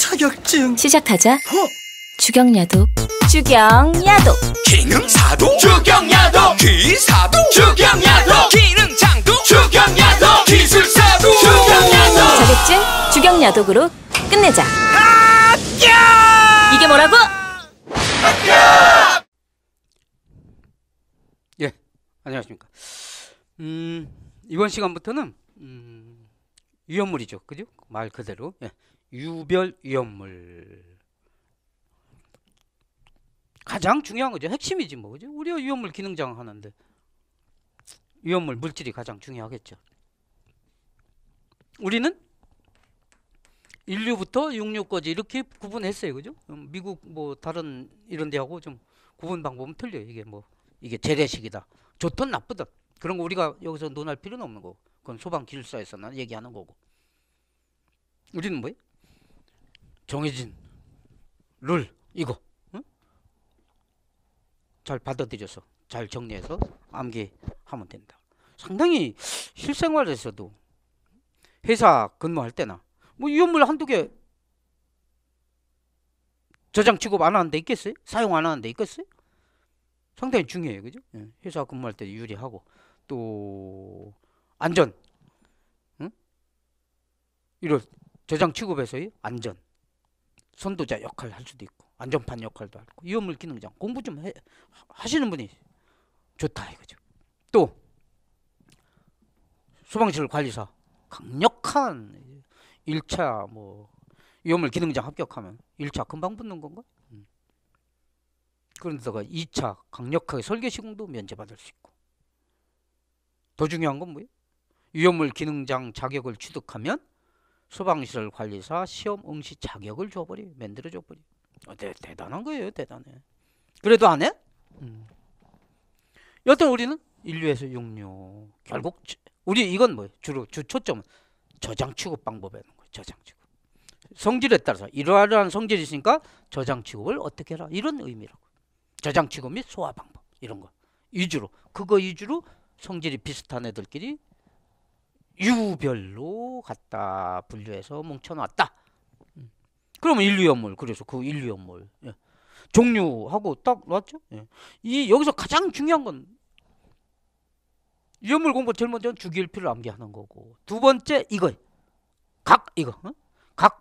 자격증 시작하자 허! 어? 주경야독 주경야독 기능사도 주경야독 기사도 주경야독 기능장도 주경야독 기술사도 주경야독 자격증 주경야독으로 끝내자 합격! 이게 뭐라고? 합격! 예 안녕하십니까 음 이번 시간부터는 음, 유연물이죠 그죠 말 그대로 예. 유별 위험물 가장 중요한 거죠. 핵심이지 뭐그 우리가 위험물 기능장 하는데 위험물 물질이 가장 중요하겠죠. 우리는 인류부터 육류까지 이렇게 구분했어요. 그죠? 음, 미국 뭐 다른 이런 데하고 좀 구분 방법은 틀려요. 이게 뭐 이게 재래식이다. 좋든 나쁘든 그런 거 우리가 여기서 논할 필요는 없는 거고. 그건 소방 기술사에서 얘기하는 거고. 우리는 뭐예요? 정해진 룰 이거 응? 잘 받아들여서 잘 정리해서 암기하면 된다. 상당히 실생활에서도 회사 근무할 때나 뭐위험물 한두 개 저장 취급 안 하는 데 있겠어요? 사용 안 하는 데 있겠어요? 상당히 중요해요. 그죠? 예. 회사 근무할 때 유리하고 또 안전 응? 이런 저장 취급에서의 안전 선도자 역할을 할 수도 있고 안전판 역할도 하고 위험물 기능장 공부 좀 해, 하시는 분이 좋다 이거죠. 또 소방실 관리사 강력한 1차 뭐 위험물 기능장 합격하면 1차 금방 붙는 건가? 음. 그런데다가 2차 강력하게 설계 시공도 면제받을 수 있고 더 중요한 건 뭐예요? 위험물 기능장 자격을 취득하면 소방시설 관리사 시험 응시 자격을 줘버리 만들어 줘버리 어, 대, 대단한 거예요 대단해 그래도 안 해? 음. 여튼 우리는 인류에서 육류 결국 주, 우리 이건 뭐 주로 주 초점은 저장 취급 방법에 있는 거예요 저장 취급 성질에 따라서 이러한 성질이 있으니까 저장 취급을 어떻게 해라 이런 의미라고 저장 취급 및 소화 방법 이런 거 위주로 그거 위주로 성질이 비슷한 애들끼리 유별로 갖다 분류해서 뭉쳐놨다. 음. 그러면 인류 연몰 그래서 그 인류 연몰 예. 종류하고 딱나죠 예. 이 여기서 가장 중요한 건 유연물 공부 제일 먼저 주기율표를 암기하는 거고 두 번째 이거 각 이거 어? 각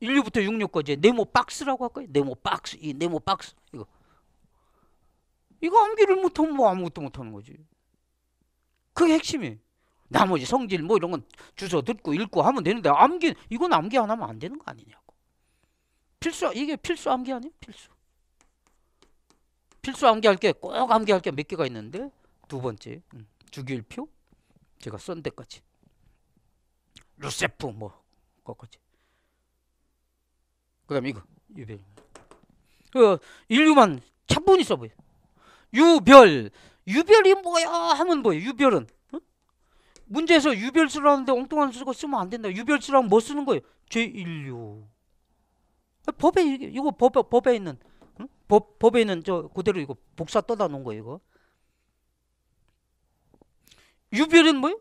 1류부터 6류까지 네모 박스라고 할거요 네모 박스 이 네모 박스 이거 이거 암기를 못하면 뭐 아무것도 못하는 거지. 그게 핵심이에요. 나머지 성질 뭐 이런 건 주소 듣고 읽고 하면 되는데 암기 이건 암기 안 하면 안 되는 거 아니냐고. 필수 이게 필수 암기 아니에 필수. 필수 암기할 게 꼭 암기할 게 몇 개가 있는데 두 번째 음, 주기일표 제가 썬 데까지 루세프 뭐 거까지 그다음 이거 유별 그 인류만 차분히 써보여 유별 유별이 뭐야 하면 뭐예요 유별은 문제에서 유별수라는데 엉뚱한 수가 쓰면 안 된다. 유별수라면 뭐 쓰는 거예요? 제1류. 법에 이거 법에, 법에 있는 응? 법 법에 있는 저 그대로 이거 복사 떠다 놓은 거예요, 이거. 유별은 뭐예요?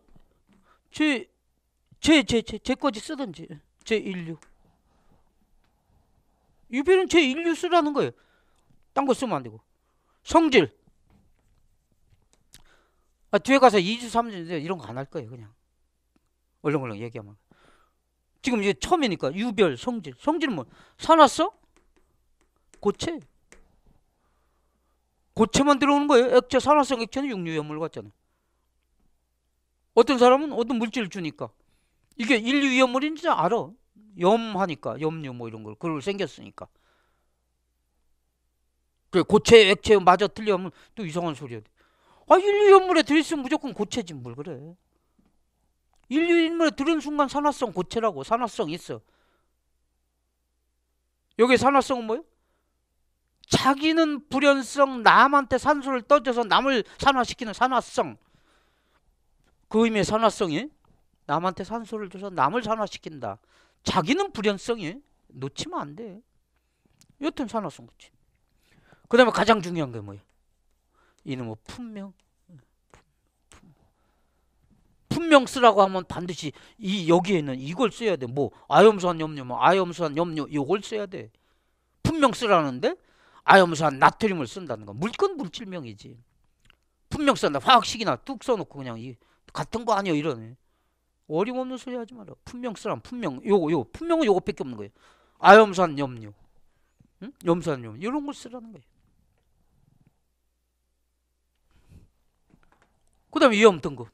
제 제 제 제제거지 쓰든지 제1류. 유별은 제1류 쓰라는 거예요. 딴 거 쓰면 안 되고. 성질 아, 뒤에 가서 2주, 3주 이런 거 안 할 거예요, 그냥. 얼렁얼렁 얘기하면. 지금 이제 처음이니까 유별, 성질. 성질은 뭐 사놨어? 고체. 고체만 들어오는 거예요. 액체, 산화성 액체는 육류염물 같잖아요. 어떤 사람은 어떤 물질을 주니까 이게 인류 위험물인지 알아. 염하니까 염류 뭐 이런 걸 그걸 생겼으니까. 그 고체 액체 맞아 틀려면또 이상한 소리야. 아 인류연물에 들어있으면 무조건 고체진물 그래. 인류인물에 들은 순간 산화성 고체라고 산화성 있어. 여기 산화성은 뭐예요? 자기는 불연성 남한테 산소를 떠줘서 남을 산화시키는 산화성 그 의미의 산화성이 남한테 산소를 줘서 남을 산화시킨다 자기는 불연성이 놓치면 안돼 여튼 산화성 그치 그 다음에 가장 중요한 게 뭐예요 이는뭐 음, 품명. 품명 쓰라고 하면 반드시 이 여기에는 이걸 써야 돼. 뭐 아염수한 염료, 뭐 아염수한 염료 이걸 써야 돼. 품명 쓰라는데 아염수한 나트륨을 쓴다는 건 물건 물질명이지. 품명 쓴다. 화학식이나 뚝 써놓고 그냥 이 같은 거 아니야 이러네. 어림없는 소리 하지 마라. 품명 쓰라. 품명 요거 요품명은 요거밖에 없는 거예요. 아염수한 염료, 응? 염수한 염료 이런 걸 쓰라는 거예요. 그 다음에 위험 등급.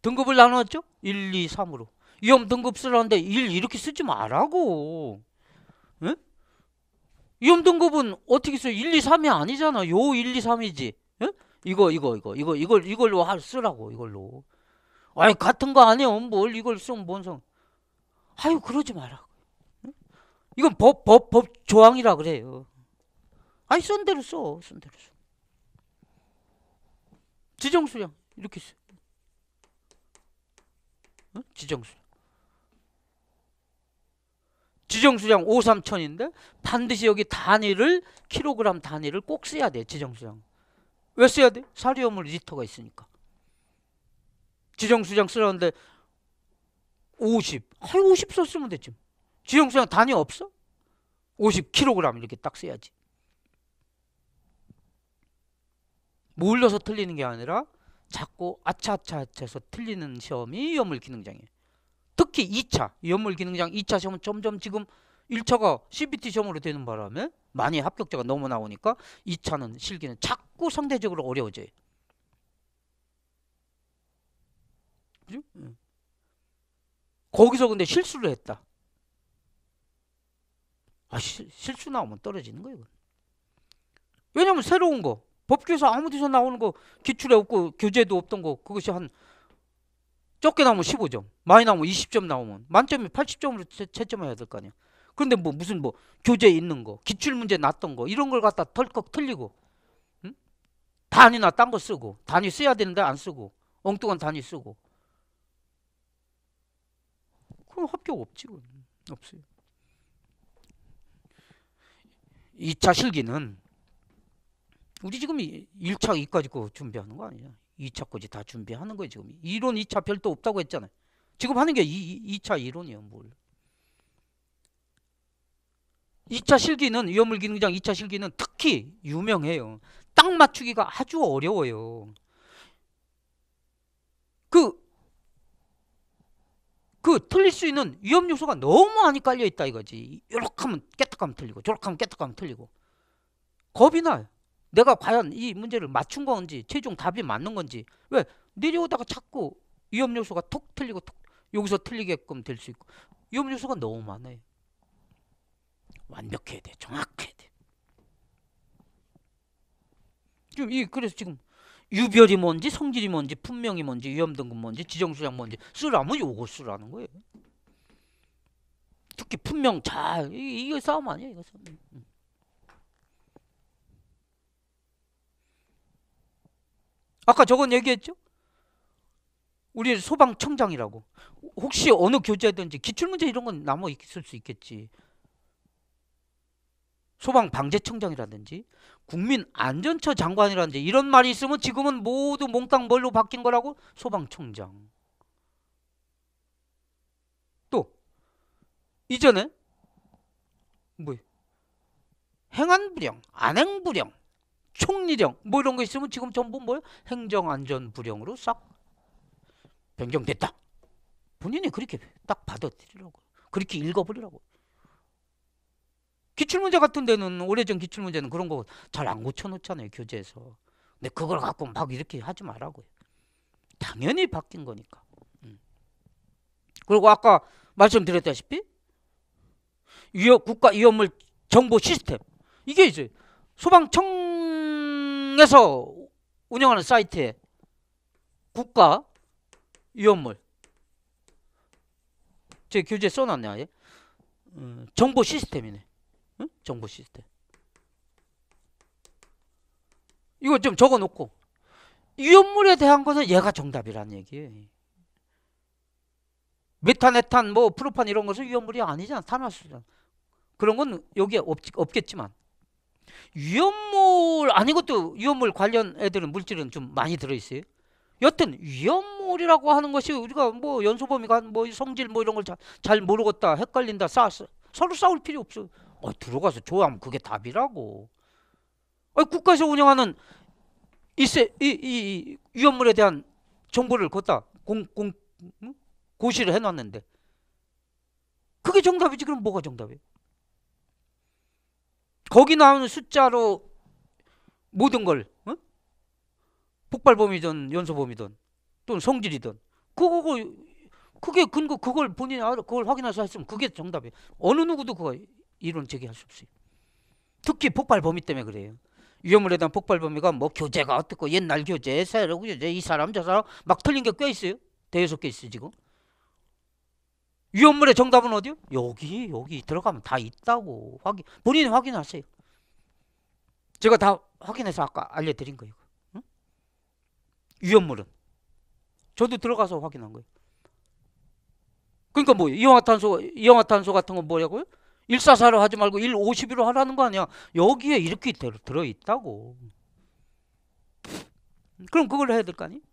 등급을 나눴죠? 1, 2, 3으로. 위험 등급 쓰라는데 1 이렇게 쓰지 말라고. 예? 위험 등급은 어떻게 써요? 1, 2, 3이 아니잖아. 요 1, 2, 3이지. 예? 이거, 이거, 이거, 이거, 이걸, 이걸로 쓰라고, 이걸로. 아니, 같은 거 아니에요. 뭘 이걸 쓰면 뭔 상. 아유, 그러지 말라 예? 이건 법, 법, 법 조항이라 그래요. 아이쓴 대로 써, 쓴 대로 써. 지정수량 이렇게 있어. 응? 어? 지정수량. 지정수량 5, 3천인데 반드시 여기 단위를 킬로그램 단위를 꼭 써야 돼. 지정수량. 왜 써야 돼? 사리오물 리터가 있으니까. 지정수량 쓰라는데 50. 할50 썼으면 됐지. 지정수량 단위 없어? 50kg 이렇게 딱 써야지. 몰려서 틀리는 게 아니라 자꾸 아차아차아차 해서 틀리는 시험이 연물기능장이에요. 특히 2차 연물기능장 2차 시험은 점점 지금 1차가 CBT 시험으로 되는 바람에 많이 합격자가 너무 나오니까 2차는 실기는 자꾸 상대적으로 어려워져요. 그죠? 예. 거기서 근데 실수를 했다. 아, 실, 실수 나오면 떨어지는 거예요. 왜냐면 새로운 거 법규에서 아무 데서 나오는 거 기출에 없고 교재도 없던 거 그것이 한 적게 나오면 15점 많이 나오면 20점 나오면 만점이 80점으로 채, 채점해야 될 거 아니야 그런데 뭐 무슨 뭐 교재 있는 거 기출 문제 났던 거 이런 걸 갖다 덜컥 틀리고 응? 단위나 딴 거 쓰고 단위 써야 되는데 안 쓰고 엉뚱한 단위 쓰고 그럼 합격 없지 없어요 2차 실기는 우리 지금 1차, 2까지 그 준비하는 거 아니냐? 2차까지 다 준비하는 거야 지금. 이론 2차 별도 없다고 했잖아요. 지금 하는 게 2, 2차 이론이에요, 뭘. 2차 실기는 위험물 기능장 2차 실기는 특히 유명해요. 딱 맞추기가 아주 어려워요. 그, 그 틀릴 수 있는 위험 요소가 너무 많이 깔려있다 이거지. 이렇게 하면 깨끗하면 틀리고 저렇게 하면 깨끗하면 틀리고 겁이 나요. 내가 과연 이 문제를 맞춘 건지 최종 답이 맞는 건지 왜 내려오다가 자꾸 위험 요소가 톡 틀리고 톡 여기서 틀리게끔 될 수 있고 위험 요소가 너무 많아요. 완벽해야 돼. 정확해야 돼. 지금 이 그래서 지금 유별이 뭔지 성질이 뭔지 분명이 뭔지 위험 등급 뭔지 지정수량 뭔지 쓰라면 요거 쓰라는 거예요. 특히 분명 잘 이게 싸움 아니야 이거 싸움. 아까 저건 얘기했죠? 우리 소방청장이라고. 혹시 어느 교재든지 기출문제 이런 건 남아 있을 수 있겠지. 소방방재청장이라든지 국민안전처 장관이라든지 이런 말이 있으면 지금은 모두 몽땅 뭘로 바뀐 거라고? 소방청장. 또 이전에 뭐 행안부령, 안행부령 총리령 뭐 이런 거 있으면 지금 전부 뭐 행정안전부령으로 싹 변경됐다. 본인이 그렇게 딱 받아들이라고 그렇게 읽어버리라고. 기출문제 같은 데는 오래전 기출문제는 그런 거 잘 안 고쳐놓잖아요 교재에서. 근데 그걸 갖고 막 이렇게 하지 말라고요. 당연히 바뀐 거니까. 음. 그리고 아까 말씀드렸다시피 위협 국가 위험물 정보 시스템 이게 이제 소방청 통해서 운영하는 사이트에 국가 위험물 제 교재에 써놨네 아예 음, 정보 시스템이네 응? 정보 시스템 이거 좀 적어놓고 위험물에 대한 것은 얘가 정답이라는 얘기예요 메탄, 에탄, 뭐 프로판 이런 것은 위험물이 아니잖아 탄화수잖아 그런 건 여기에 없, 없겠지만 위험물 아니 것도 위험물 관련 애들은 물질은 좀 많이 들어있어요. 여튼 위험물이라고 하는 것이 우리가 뭐연소범위가뭐 성질 뭐 이런 걸 잘 모르겠다 헷갈린다 싸, 서로 싸울 필요 없어. 어, 들어가서 좋아하면 그게 답이라고. 어, 국가에서 운영하는 이세 이, 이, 이 위험물에 대한 정보를 걷다 공, 공 고시를 해놨는데 그게 정답이지 그럼 뭐가 정답이에요? 거기 나오는 숫자로 모든 걸 어? 폭발범이든 연소범이든 또는 성질이든 그거 그게 근거 그걸 본인이 알아 그걸 확인해서 했으면 그게 정답이에요. 어느 누구도 그거 이론 제기할 수 없어요. 특히 폭발범위 때문에 그래요. 위험에 대한 폭발범위가 뭐 교재가 어떻고 옛날 교재, 새로 교재 이 사람 저 사람 막 틀린 게 꽤 있어요. 대여섯 개있어 지금. 위험물의 정답은 어디요? 여기 여기 들어가면 다 있다고 확인 본인이 확인하세요. 제가 다 확인해서 아까 알려드린 거예요. 응? 위험물은 저도 들어가서 확인한 거예요. 그러니까 뭐 이영화탄소 이영화탄소 같은 건 뭐냐고요? 144로 하지 말고 151로 하라는 거 아니야. 여기에 이렇게 들어 있다고. 그럼 그걸 해야 될 거 아니에요?